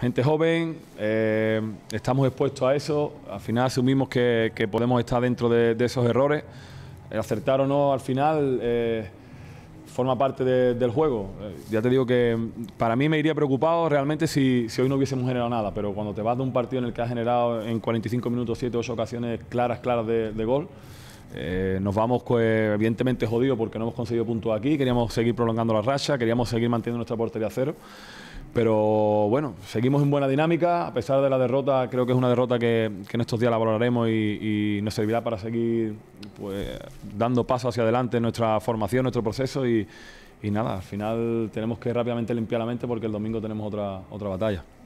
gente joven, eh, estamos expuestos a eso, al final asumimos que, podemos estar dentro de, esos errores, eh, acertar o no al final eh, forma parte del juego. ya te digo que mm, para mí me iría preocupado realmente si, hoy no hubiésemos generado nada, pero cuando te vas de un partido en el que has generado en 45 minutos 7 o 8 ocasiones claras, claras de gol, eh, nos vamos, pues, evidentemente, jodidos porque no hemos conseguido puntos aquí. Queríamos seguir prolongando la racha, queríamos seguir manteniendo nuestra portería a cero. Pero bueno, seguimos en buena dinámica. A pesar de la derrota, creo que es una derrota que, en estos días la valoraremos y, nos servirá para seguir pues, dando paso hacia adelante en nuestra formación, nuestro proceso. Y, nada, al final tenemos que rápidamente limpiar la mente porque el domingo tenemos otra batalla.